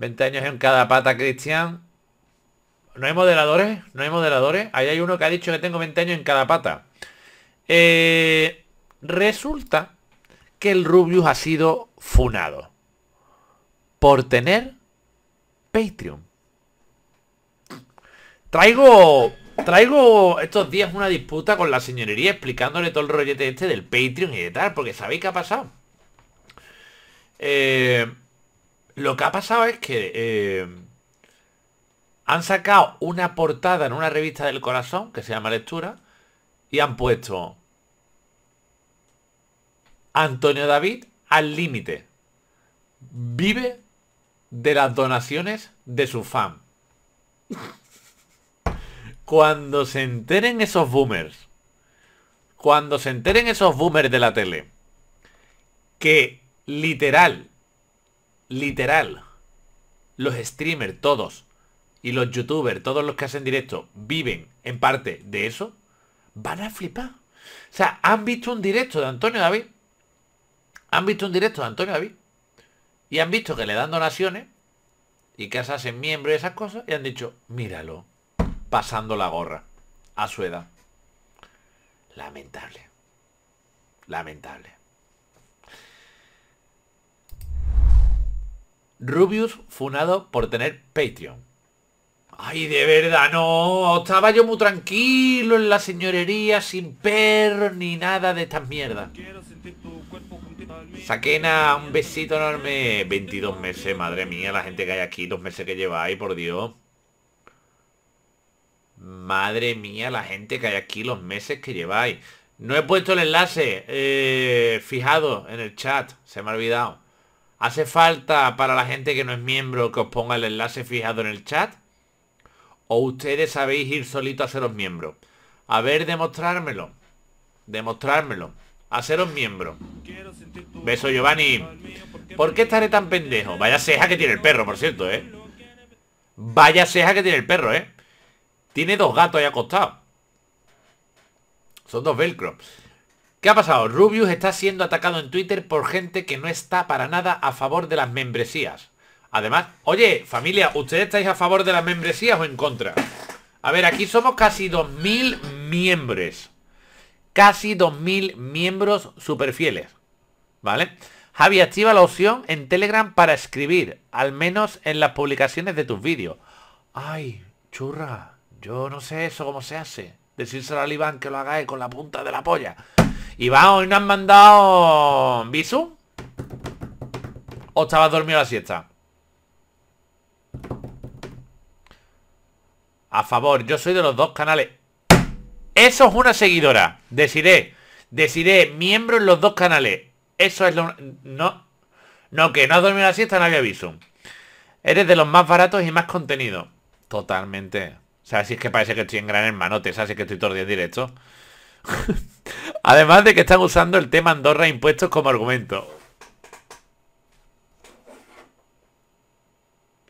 20 años en cada pata, Cristian. ¿No hay modeladores? ¿No hay modeladores? Ahí hay uno que ha dicho que tengo 20 años en cada pata. Eh, resulta que el Rubius ha sido funado por tener Patreon. Traigo traigo estos días una disputa con la señorería explicándole todo el rollete este del Patreon y de tal, porque ¿sabéis qué ha pasado? Eh, lo que ha pasado es que eh, han sacado una portada en una revista del corazón que se llama Lectura y han puesto Antonio David al límite. Vive de las donaciones de su fan. Cuando se enteren esos boomers, cuando se enteren esos boomers de la tele, que literal literal, los streamers todos y los youtubers, todos los que hacen directo, viven en parte de eso, van a flipar. O sea, han visto un directo de Antonio David, han visto un directo de Antonio David y han visto que le dan donaciones y que se hacen miembro de esas cosas y han dicho, míralo, pasando la gorra a su edad. Lamentable. Lamentable. Rubius funado por tener Patreon. Ay, de verdad, no. Estaba yo muy tranquilo en la señorería, sin perro ni nada de estas mierdas. Saquena, un besito enorme. 22 meses, madre mía, la gente que hay aquí, dos meses que lleváis, por Dios. Madre mía, la gente que hay aquí, los meses que lleváis. No he puesto el enlace, eh, fijado en el chat, se me ha olvidado. ¿Hace falta para la gente que no es miembro que os ponga el enlace fijado en el chat? ¿O ustedes sabéis ir solito a seros miembros? A ver, demostrármelo. Demostrármelo. Haceros miembro. Beso Giovanni. ¿Por qué estaré tan pendejo? Vaya ceja que tiene el perro, por cierto, ¿eh? Vaya ceja que tiene el perro, ¿eh? Tiene dos gatos ahí acostados. Son dos velcro. ¿Qué ha pasado? Rubius está siendo atacado en Twitter por gente que no está para nada a favor de las membresías. Además, oye, familia, ¿ustedes estáis a favor de las membresías o en contra? A ver, aquí somos casi 2.000 miembros. Casi 2.000 miembros super fieles. ¿Vale? Javi, activa la opción en Telegram para escribir, al menos en las publicaciones de tus vídeos. Ay, churra, yo no sé eso cómo se hace. Decírselo al Iván que lo haga con la punta de la polla. Y va, ¿hoy nos han mandado Bisu? ¿O estabas dormido la siesta? A favor, yo soy de los dos canales. Eso es una seguidora. Deciré. Deciré miembro en los dos canales. Eso es lo... No. No, que no has dormido la siesta, no había Eres de los más baratos y más contenido. Totalmente. O sea, si es que parece que estoy en Gran Hermano, te sabes que estoy todo el directo. Además de que están usando el tema Andorra e impuestos como argumento.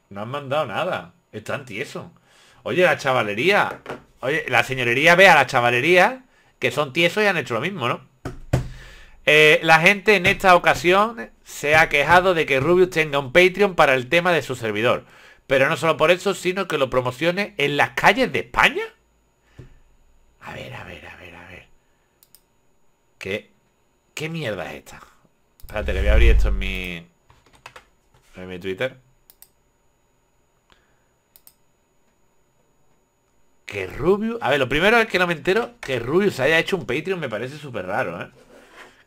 No han mandado nada. Están tiesos. Oye, la chavalería. Oye, la señorería ve a la chavalería que son tiesos y han hecho lo mismo, ¿no? Eh, la gente en esta ocasión se ha quejado de que Rubius tenga un Patreon para el tema de su servidor. Pero no solo por eso, sino que lo promocione en las calles de España. ¿Qué? ¿Qué mierda es esta? Espérate, le voy a abrir esto en mi... En mi Twitter. Que rubio A ver, lo primero es que no me entero que se haya hecho un Patreon me parece súper raro, ¿eh?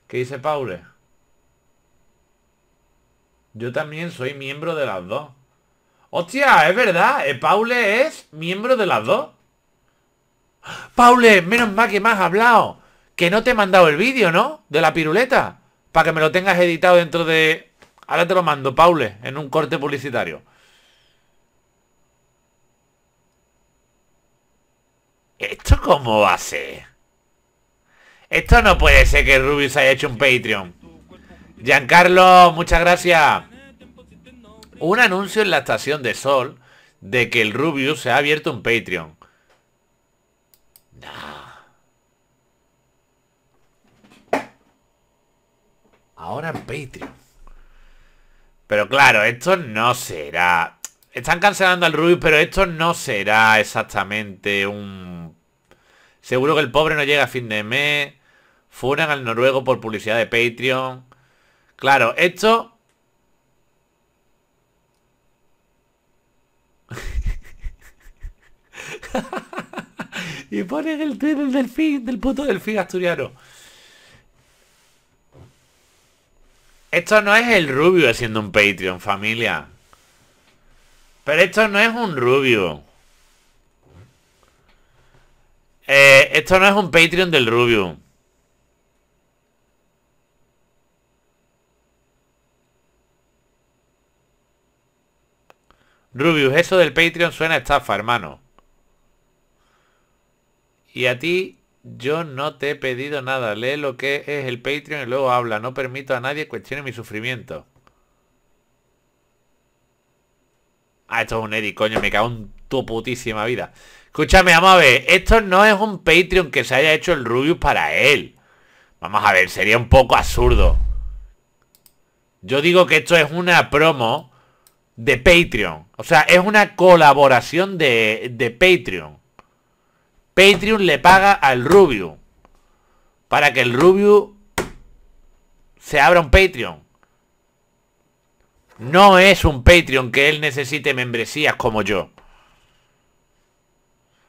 ¿Qué dice Paule? Yo también soy miembro de las dos. ¡Hostia! Es verdad. ¿Eh, Paule es miembro de las dos. ¡Ah! Paule, menos mal que más has hablado. Que no te he mandado el vídeo, ¿no? De la piruleta. Para que me lo tengas editado dentro de... Ahora te lo mando, Paule, en un corte publicitario. ¿Esto cómo va a ser? Esto no puede ser que Rubius haya hecho un Patreon. Giancarlo, muchas gracias. Un anuncio en la estación de Sol de que el Rubius se ha abierto un Patreon. Ahora en Patreon. Pero claro, esto no será... Están cancelando al Rubius, pero esto no será exactamente un... Seguro que el pobre no llega a fin de mes. Funan al noruego por publicidad de Patreon. Claro, esto... y ponen el tweet del delfín, del puto delfín asturiano. Esto no es el Rubio haciendo un Patreon, familia. Pero esto no es un Rubio. Eh, esto no es un Patreon del Rubio. Rubius, eso del Patreon suena estafa, hermano. Y a ti yo no te he pedido nada. Lee lo que es el Patreon y luego habla. No permito a nadie cuestione mi sufrimiento. Ah, esto es un Eddie, coño. Me cago en tu putísima vida. Escúchame, vamos a ver. Esto no es un Patreon que se haya hecho el Rubius para él. Vamos a ver, sería un poco absurdo. Yo digo que esto es una promo de Patreon. O sea, es una colaboración de, de Patreon. Patreon le paga al Rubio. Para que el Rubio se abra un Patreon. No es un Patreon que él necesite membresías como yo.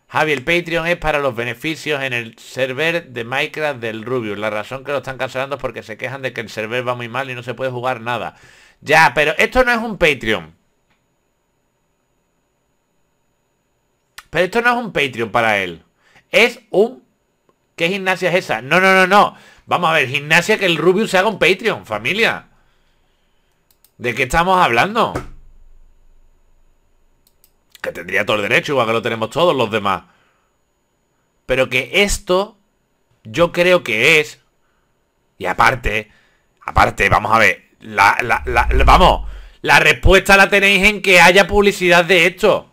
Javi, el Patreon es para los beneficios en el server de Minecraft del Rubio. La razón que lo están cancelando es porque se quejan de que el server va muy mal y no se puede jugar nada. Ya, pero esto no es un Patreon. Pero esto no es un Patreon para él es un... ¿Qué gimnasia es esa? No, no, no, no. Vamos a ver, gimnasia que el Rubius se haga un Patreon, familia. ¿De qué estamos hablando? Que tendría todo el derecho, igual que lo tenemos todos los demás. Pero que esto, yo creo que es... Y aparte, aparte, vamos a ver, la, vamos, la respuesta la tenéis en que haya publicidad de esto.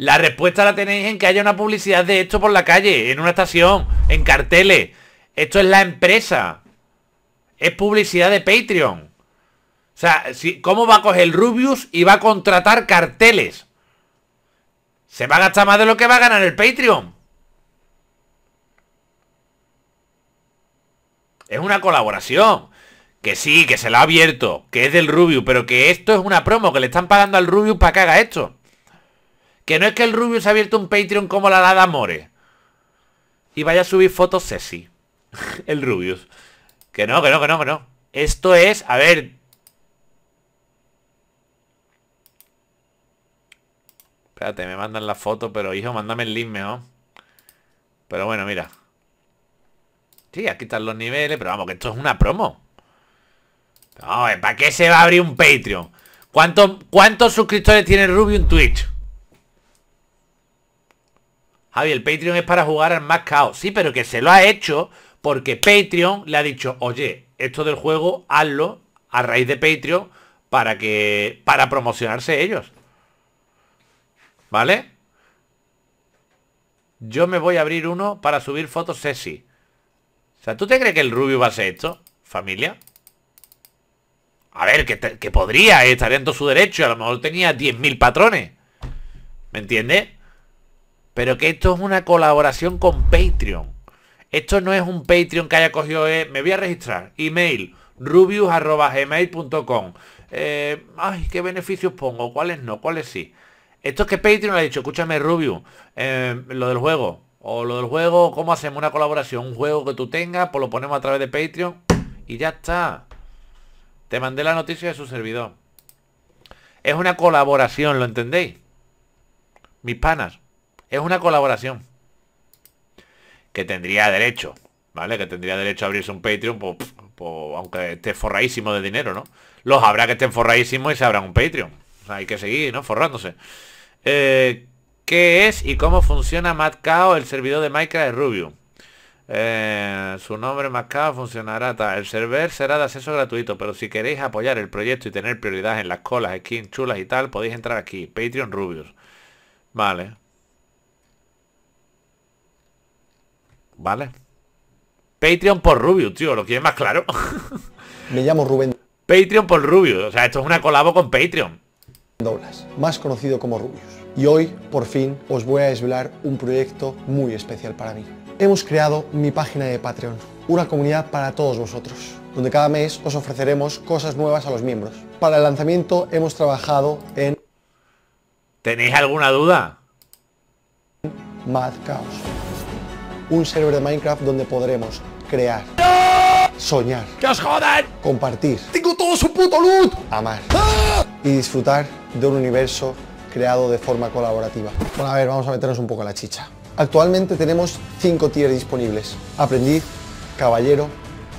La respuesta la tenéis en que haya una publicidad de esto por la calle, en una estación, en carteles. Esto es la empresa. Es publicidad de Patreon. O sea, ¿cómo va a coger Rubius y va a contratar carteles? Se va a gastar más de lo que va a ganar el Patreon. Es una colaboración. Que sí, que se la ha abierto. Que es del Rubius. Pero que esto es una promo. Que le están pagando al Rubius para que haga esto. Que no es que el Rubius ha abierto un Patreon como la Lada More. Y vaya a subir fotos sexy. el Rubius. Que no, que no, que no, que no. Esto es, a ver... Espérate, me mandan la foto, pero hijo, mándame el link mejor. Pero bueno, mira. Sí, aquí están los niveles, pero vamos, que esto es una promo. No, ¿para qué se va a abrir un Patreon? ¿Cuántos, cuántos suscriptores tiene Rubius en Twitch? el Patreon es para jugar al más caos. Sí, pero que se lo ha hecho porque Patreon le ha dicho, oye, esto del juego, hazlo a raíz de Patreon para que. para promocionarse ellos. ¿Vale? Yo me voy a abrir uno para subir fotos sexy. O sea, ¿tú te crees que el Rubio va a hacer esto, familia? A ver, que, podría, estar eh, estaría en todo su derecho. A lo mejor tenía 10.000 patrones. ¿Me entiendes? Pero que esto es una colaboración con Patreon. Esto no es un Patreon que haya cogido, eh, me voy a registrar, email, rubius.gmail.com. Eh, ay, ¿qué beneficios pongo? ¿Cuáles no? ¿Cuáles sí? Esto es que Patreon ha dicho, escúchame Rubius, eh, lo del juego. O lo del juego, ¿cómo hacemos una colaboración? Un juego que tú tengas, pues lo ponemos a través de Patreon y ya está. Te mandé la noticia de su servidor. Es una colaboración, ¿lo entendéis? Mis panas. Es una colaboración. Que tendría derecho, ¿vale? Que tendría derecho a abrirse un Patreon, pues, pues, aunque esté forradísimo de dinero, ¿no? Los habrá que estén forradísimos y se abran un Patreon. hay que seguir, ¿no? Forrándose. Eh, ¿Qué es y cómo funciona Madcao, el servidor de Minecraft de rubio eh, su nombre MadCao funcionará El server será de acceso gratuito, pero si queréis apoyar el proyecto y tener prioridad en las colas, skins chulas y tal, podéis entrar aquí, Patreon Rubius. Vale. ¿vale? Patreon por Rubius, tío, ¿lo quieres más claro? Me llamo Rubén. Patreon por Rubius, o sea, esto es una colabo con Patreon. Doblas, más conocido como Rubius. Y hoy, por fin, os voy a desvelar un proyecto muy especial para mí. Hemos creado mi página de Patreon, una comunidad para todos vosotros, donde cada mes os ofreceremos cosas nuevas a los miembros. Para el lanzamiento hemos trabajado en... ¿Tenéis alguna duda? Mad Chaos un server de Minecraft donde podremos crear, soñar, ¡Que compartir, ¡Tengo todo su puto loot! Amar ¡Ah! y disfrutar de un universo creado de forma colaborativa. Bueno, a ver, vamos a meternos un poco en la chicha. Actualmente tenemos cinco tiers disponibles. Aprendiz, Caballero,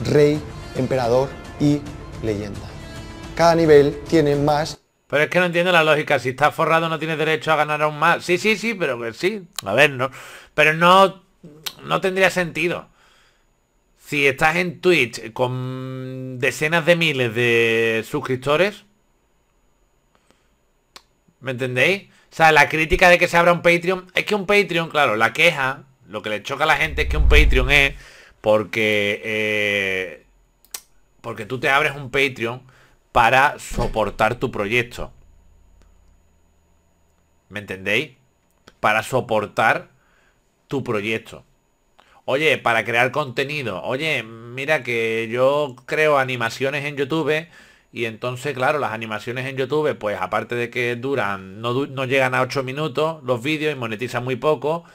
Rey, Emperador y Leyenda. Cada nivel tiene más pero es que no entiendo la lógica. Si estás forrado no tienes derecho a ganar aún más. Sí, sí, sí, pero que sí. A ver, no. Pero no no tendría sentido. Si estás en Twitch con decenas de miles de suscriptores, ¿me entendéis? O sea, la crítica de que se abra un Patreon, es que un Patreon, claro, la queja, lo que le choca a la gente es que un Patreon es porque... Eh, porque tú te abres un Patreon para soportar tu proyecto. ¿Me entendéis? Para soportar tu proyecto. Oye, para crear contenido. Oye, mira que yo creo animaciones en YouTube. Y entonces, claro, las animaciones en YouTube, pues aparte de que duran, no, llegan a 8 minutos los vídeos y monetizan muy poco.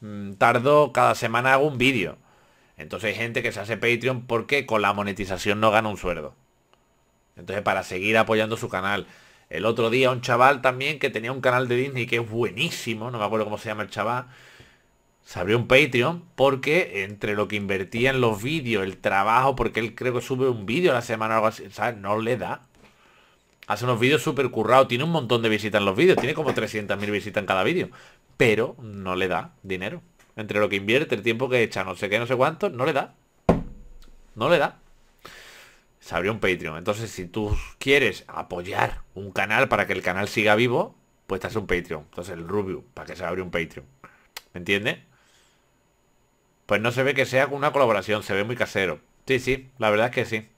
tardó mm, tardo, cada semana hago un vídeo. Entonces hay gente que se hace Patreon porque con la monetización no gana un sueldo. Entonces para seguir apoyando su canal. El otro día un chaval también que tenía un canal de Disney que es buenísimo, no me acuerdo cómo se llama el chaval, se abrió un Patreon porque entre lo que invertía en los vídeos, el trabajo, porque él creo que sube un vídeo a la semana o algo así, ¿sabes? No le da. Hace unos vídeos súper currados, tiene un montón de visitas en los vídeos, tiene como 300.000 visitas en cada vídeo, pero no le da dinero. Entre lo que invierte, el tiempo que echa, no sé qué, no sé cuánto, no le da. No le da. Se abrió un Patreon. Entonces, si tú quieres apoyar un canal para que el canal siga vivo, pues te hace un Patreon. Entonces, el Rubio, para que se abrió un Patreon. ¿Me entiendes? pues no se ve que sea una colaboración, se ve muy casero. Sí, sí, la verdad es que sí.